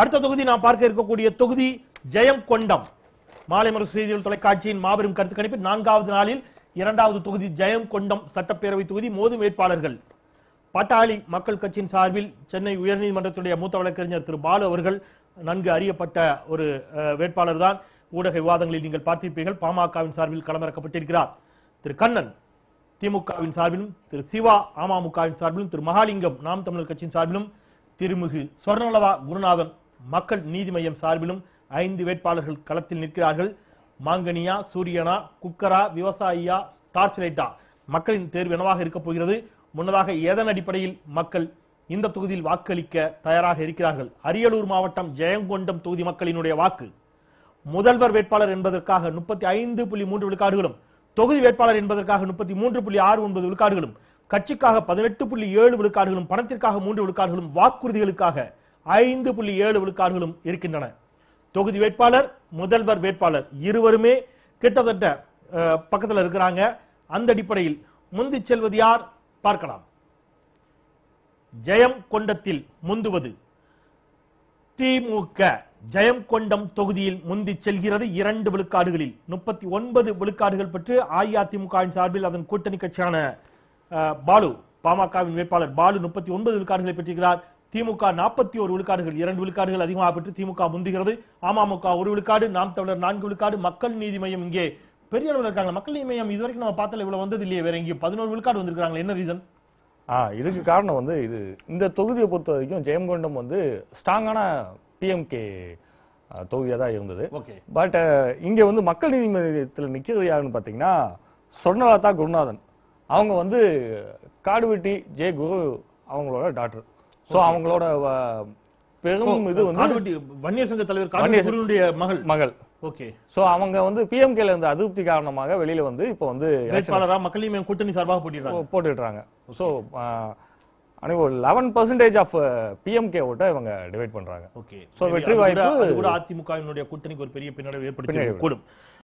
அடுத்த தொகுதி நாம் பார்க்க இருக்கக்கூடிய தொகுதி ஜெயம் கொண்டம் மறு செய்திகள் தொலைக்காட்சியின் மாபெரும் கருத்து கணிப்பு நான்காவது நாளில் இரண்டாவது தொகுதி ஜெயம் கொண்டம் சட்டப்பேரவை தொகுதி மோதும் வேட்பாளர்கள் பட்டாளி மக்கள் கட்சியின் சார்பில் சென்னை உயர்நீதிமன்றத்துடைய மூத்த வழக்கறிஞர் திரு பாலு அவர்கள் நன்கு அறியப்பட்ட ஒரு வேட்பாளர் தான் ஊடக விவாதங்களில் நீங்கள் பார்த்திருப்பீர்கள் பாமகவின் சார்பில் களமிறக்கப்பட்டிருக்கிறார் திரு கண்ணன் திமுகவின் சார்பிலும் திரு சிவா அமமுகவின் சார்பிலும் திரு மகாலிங்கம் நாம் தமிழர் கட்சியின் சார்பிலும் திருமிகு சொர்ணலதா குருநாதன் மக்கள் நீதி மையம் சார்பிலும் ஐந்து வேட்பாளர்கள் களத்தில் நிற்கிறார்கள் மாங்கனியா சூரியனா குக்கரா விவசாயியா டார்ச் லைட்டா மக்களின் தேர்வு என்னவாக இருக்கப் போகிறது முன்னதாக எதன் அடிப்படையில் மக்கள் இந்த தொகுதியில் வாக்களிக்க தயாராக இருக்கிறார்கள் அரியலூர் மாவட்டம் ஜெயங்கொண்டம் தொகுதி மக்களினுடைய வாக்கு முதல்வர் வேட்பாளர் என்பதற்காக முப்பத்தி ஐந்து புள்ளி மூன்று விழுக்காடுகளும் தொகுதி வேட்பாளர் என்பதற்காக முப்பத்தி மூன்று புள்ளி ஆறு ஒன்பது விழுக்காடுகளும் கட்சிக்காக பதினெட்டு புள்ளி ஏழு விழுக்காடுகளும் பணத்திற்காக மூன்று விழுக்காடுகளும் வாக்குறுதிகளுக்காக ஐந்து புள்ளி ஏழு விழுக்காடுகளும் இருக்கின்றன தொகுதி வேட்பாளர் முதல்வர் வேட்பாளர் இருவருமே கிட்டத்தட்ட பக்கத்தில் இருக்கிறாங்க அந்த அடிப்படையில் முந்தி செல்வது யார் பார்க்கலாம் ஜெயம் கொண்டத்தில் முந்துவது திமுக ஜெயம் கொண்டம் தொகுதியில் முந்தி செல்கிறது இரண்டு விழுக்காடுகளில் முப்பத்தி ஒன்பது விழுக்காடுகள் பெற்று அஇஅதிமுக சார்பில் அதன் கூட்டணி கட்சியான பாலு பாமகவின் வேட்பாளர் பாலு முப்பத்தி ஒன்பது விழுக்காடுகளை பெற்றிருக்கிறார் திமுக நாற்பத்தி ஒரு விழுக்காடுகள் இரண்டு விழுக்காடுகள் அதிகமாக பெற்று திமுக முந்துகிறது அமமுக ஒரு விழுக்காடு நாம் தமிழர் நான்கு விழுக்காடு மக்கள் நீதி மையம் இங்கே பெரிய அளவில் இருக்காங்க மக்கள் நீதி மையம் இதுவரைக்கும் நம்ம பார்த்தல இவ்வளவு வந்தது இல்லையே வேற இங்கே பதினோரு விழுக்காடு வந்திருக்காங்க என்ன ரீசன் ஆ இதுக்கு காரணம் வந்து இது இந்த தொகுதியை பொறுத்த வரைக்கும் ஜெயங்கொண்டம் வந்து ஸ்ட்ராங்கான பிஎம்கே தொகுதியாக தான் இருந்தது ஓகே பட் இங்கே வந்து மக்கள் நீதி மையத்தில் நிற்கிறது யாருன்னு பார்த்தீங்கன்னா சொர்ணலதா குருநாதன் அவங்க வந்து காடுவெட்டி ஜெய குரு அவங்களோட டாக்டர் ஸோ அவங்களோட பெரும் இது வந்து வன்னிய சங்க தலைவர் மகள் மகள் ஓகே ஸோ அவங்க வந்து பிஎம்கேல இருந்த அதிருப்தி காரணமாக வெளியில வந்து இப்போ வந்து வேட்பாளராக மக்களையும் கூட்டணி சார்பாக போட்டிடுறாங்க போட்டுடுறாங்க சோ அனைவர் லெவன் பர்சன்டேஜ் ஆஃப் பிஎம்கே ஓட்டை இவங்க டிவைட் பண்றாங்க ஓகே சோ வெற்றி வாய்ப்பு கூட அதிமுகவினுடைய கூட்டணிக்கு ஒரு பெரிய பின்னடைவு ஏற்படுத்தி கூடும்